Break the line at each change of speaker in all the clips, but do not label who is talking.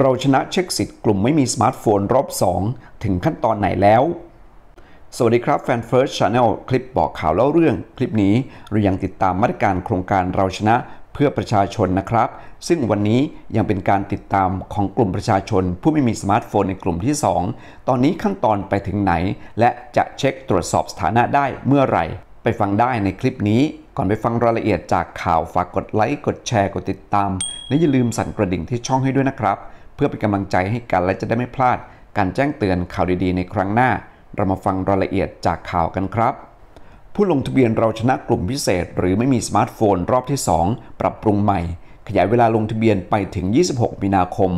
เราชนะเช็คสิทธิ์กลุ่มไม่มีสมาร์ทโฟนรอบ 2 ถึงขั้นตอนไหนแล้ว สวัสดีครับแฟนเฟิร์สชาแนลคลิปบอกข่าวเล่าเรื่อง คลิปนี้เรายังติดตามมาตรการโครงการเราชนะเพื่อประชาชนนะครับ ซึ่งวันนี้ยังเป็นการติดตามของกลุ่มประชาชน ผู้ไม่มีสมาร์ทโฟนในกลุ่มที่ 2 ตอนนี้ขั้นตอนไปถึงไหน และจะเช็คตรวจสอบสถานะได้เมื่อไหร่ ไปฟังได้ในคลิปนี้ก่อนไปฟังรายละเอียดจากข่าวฝากกดไลค์กดแชร์กดติดตามและอย่าลืมสั่นกระดิ่งที่ช่องให้ด้วยนะครับเพื่อเป็นกำลังใจให้กันและจะได้ไม่พลาด การแจ้งเตือนข่าวดีๆ ในครั้งหน้า เรามาฟังรายละเอียดจากข่าวกันครับ ผู้ลงทะเบียนเราชนะกลุ่มพิเศษ หรือไม่มีสมาร์ทโฟนรอบที่ 2 ปรับปรุงใหม่ ขยายเวลาลงทะเบียนไปถึง 26มีนาคม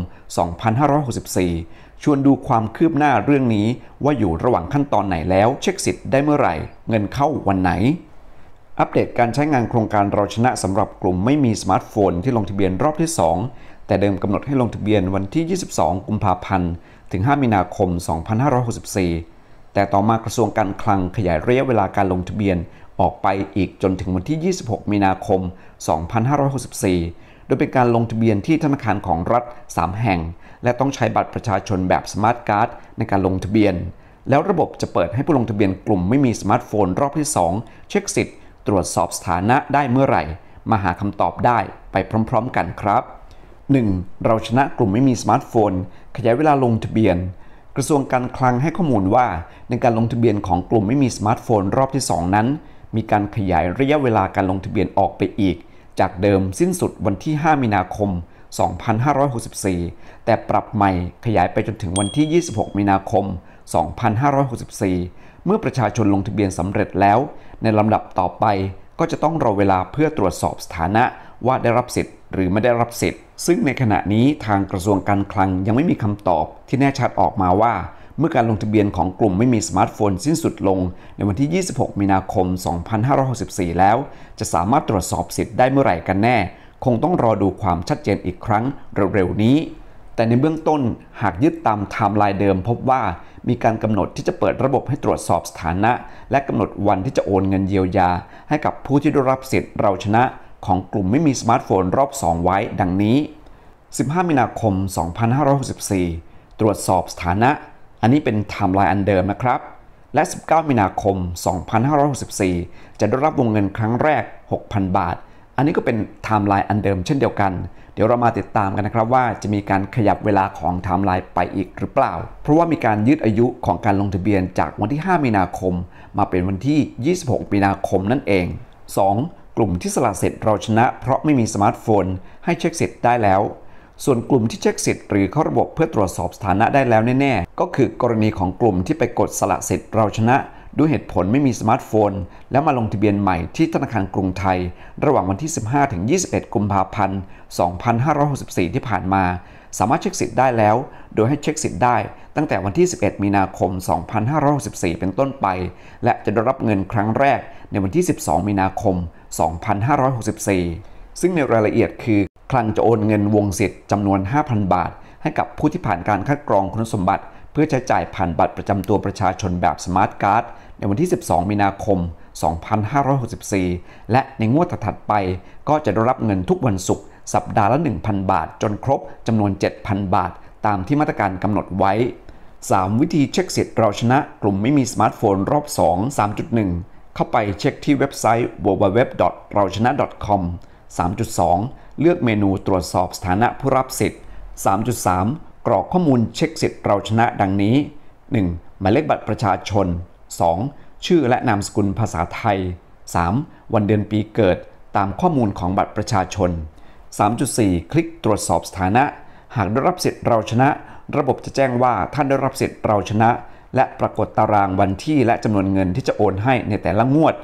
2564 ชวนดูความคืบหน้าเรื่องนี้ว่าอยู่ระหว่างขั้นตอนไหนแล้วเช็คสิทธิ์ได้เมื่อไหร่ เงินเข้าวันไหน อัปเดตการใช้งานโครงการเราชนะสำหรับกลุ่ม ไม่มีสมาร์ทโฟน ที่ลงทะเบียนรอบที่ 2แต่เดิมกำหนดให้ลงทะเบียนวันที่ 22 กุมภาพันธ์ ถึง 5 มีนาคม 2564 แต่ต่อมากระทรวงการคลังขยายระยะเวลาการลงทะเบียนออกไปอีกจนถึงวันที่ 26 มีนาคม 2564 โดยเป็นการลงทะเบียนที่ธนาคารของรัฐ 3 แห่ง และต้องใช้บัตรประชาชนแบบสมาร์ทการ์ดในการลงทะเบียน แล้วระบบจะเปิดให้ผู้ลงทะเบียนกลุ่มไม่มีสมาร์ทโฟนรอบที่ 2 เช็คสิทธิ์ ตรวจสอบสถานะได้เมื่อไหร่ มาหาคำตอบได้ไปพร้อม ๆ กันครับ 1. เราชนะกลุ่มไม่มีสมาร์ทโฟน ขยายเวลาลงทะเบียน กระทรวงการคลังให้ข้อมูลว่าในการลงทะเบียนของกลุ่มไม่มีสมาร์ทโฟนรอบที่ 2 นั้น มีการขยายระยะเวลาการลงทะเบียนออกไปอีก จากเดิมสิ้นสุดวันที่ 5 มีนาคม 2564 แต่ปรับใหม่ขยายไปจนถึงวันที่ 26 มีนาคม 2564 เมื่อประชาชนลงทะเบียนสำเร็จแล้ว ในลำดับต่อไป ก็จะต้องรอเวลาเพื่อตรวจสอบสถานะว่าได้รับสิทธิ์ หรือไม่ได้รับสิทธิ์ ซึ่งในขณะนี้ทางกระทรวงการคลังยังไม่มีคำตอบที่แน่ชัดออกมาว่า เมื่อการลงทะเบียนของกลุ่มไม่มีสมาร์ทโฟนสิ้นสุดลง ในวันที่ 26 มีนาคม 2564 แล้ว จะสามารถตรวจสอบสิทธิ์ได้เมื่อไหร่กันแน่ คงต้องรอดูความชัดเจนอีกครั้งเร็วๆนี้ แต่ในเบื้องต้นหากยึดตามไทม์ไลน์เดิมพบว่า มีการกำหนดที่จะเปิดระบบให้ตรวจสอบสถานะ และกำหนดวันที่จะโอนเงินเยียวยา ให้กับผู้ที่ได้รับสิทธิ์เราชนะของกลุ่มไม่มีสมาร์ทโฟนรอบ 2 ไว้ดังนี้ 15 มีนาคม 2564 ตรวจสอบสถานะ อันนี้เป็นไทม์ไลน์อันเดิมนะครับ และ 19 มีนาคม 2564 จะได้รับวงเงินครั้งแรก 6,000 บาท อันนี้ก็เป็นไทม์ไลน์อันเดิมเช่นเดียวกัน เดี๋ยวเรามาติดตามกันนะครับว่าจะมีการขยับเวลาของไทม์ไลน์ไปอีกหรือเปล่า เพราะว่ามีการยืดอายุของการลงทะเบียนจากวันที่ 5 มีนาคม มาเป็นวันที่ 26 มีนาคมนั่นเอง 2กลุ่มที่สละสิทธิ์เราชนะเพราะไม่มีสมาร์ทโฟน ให้เช็คสิทธิ์ได้แล้ว ส่วนกลุ่มที่เช็คสิทธิ์หรือเข้าระบบเพื่อตรวจสอบสถานะได้แล้วแน่ ๆ ก็คือกรณีของกลุ่มที่ไปกดสละสิทธิ์เราชนะด้วยเหตุผลไม่มีสมาร์ทโฟน แล้วมาลงทะเบียนใหม่ที่ธนาคารกรุงไทยระหว่างวันที่ 15-21กุมภาพันธ์2564ที่ผ่านมาสามารถเช็คสิทธิ์ได้แล้ว โดยให้เช็คสิทธิ์ได้ตั้งแต่วันที่ 11 มีนาคม 2564 เป็นต้นไป และจะได้รับเงินครั้งแรกในวันที่ 12 มีนาคม 2564 ซึ่งในรายละเอียดคือ คลังจะโอนเงินวงสิทธิ์จำนวน 5,000 บาท ให้กับผู้ที่ผ่านการคัดกรองคุณสมบัติ เพื่อใช้จ่ายผ่านบัตรประจำตัวประชาชนแบบสมาร์ทการ์ดในวันที่ 12 มีนาคม 2564 และในงวดถัดไป ก็จะได้รับเงินทุกวันศุกร์สัปดาห์ละ 1,000 บาท จนครบจำนวน 7,000 บาทตามที่มาตรการกำหนดไว้ 3 วิธีเช็คสิทธิ์ เราชนะ กลุ่มไม่มีสมาร์ทโฟนรอบ 2 3.1 เข้าไปเช็คที่เว็บไซต์ www. เราชนะ .com 3.2 เลือกเมนูตรวจสอบสถานะผู้รับสิทธิ์ 3.3 กรอกข้อมูลเช็คสิทธิ์เราชนะดังนี้ 1. หมายเลขบัตรประชาชน 2. ชื่อและนามสกุลภาษาไทย 3. วันเดือนปีเกิดตามข้อมูลของบัตรประชาชน3.4 คลิกตรวจสอบสถานะ หากได้รับสิทธิ์เราชนะ ระบบจะแจ้งว่าท่านได้รับสิทธิ์เราชนะ และปรากฏตารางวันที่และจำนวนเงินที่จะโอนให้ในแต่ละงวด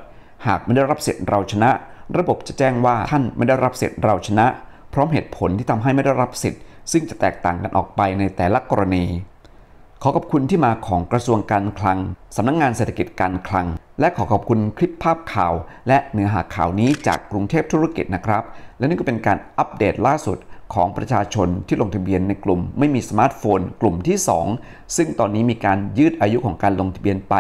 หากไม่ได้รับสิทธิ์เราชนะ ระบบจะแจ้งว่าท่านไม่ได้รับสิทธิ์เราชนะ พร้อมเหตุผลที่ทำให้ไม่ได้รับสิทธิ์ซึ่งจะแตกต่างกันออกไปในแต่ละกรณีขอขอบคุณที่มาของกระทรวงการคลัง สำนักงงานเศรษฐกิจการคลัง และขอขอบคุณคลิปภาพข่าวและเนื้อหาข่าวนี้จากกรุงเทพธุรกิจนะครับ และนี่ก็เป็นการอัปเดตล่าสุดของประชาชนที่ลงทะเบียนในกลุ่มไม่มีสมาร์ทโฟนกลุ่มที่ 2 ซึ่งตอนนี้มีการยืดอายุของการลงทะเบียนไป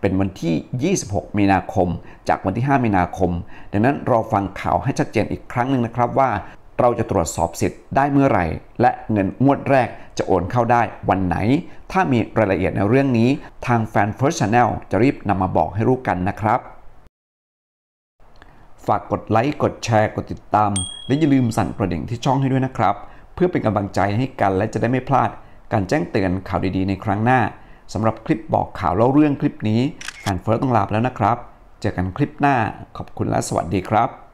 เป็นวันที่ 26 มีนาคม จากวันที่ 5 มีนาคม ดังนั้นรอฟังข่าวให้ชัดเจนอีกครั้งหนึ่งนะครับว่าเราจะตรวจสอบสิทธิ์ได้เมื่อไหร่ และเงินงวดแรกจะโอนเข้าได้วันไหน ถ้ามีรายละเอียดในเรื่องนี้ ทางแฟน First Channel จะรีบนำมาบอกให้รู้กันนะครับ ฝากกดไลค์กดแชร์กดติดตาม และอย่าลืมสั่นกระดิ่งที่ช่องให้ด้วยนะครับ เพื่อเป็นกำลังใจให้กันและจะได้ไม่พลาด การแจ้งเตือนข่าวดีๆในครั้งหน้าสำหรับคลิปบอกข่าวเล่าเรื่องคลิปนี้แฟนเฟิร์สต้องลาไปแล้วนะครับเจอกันคลิปหน้าขอบคุณและสวัสดีครับ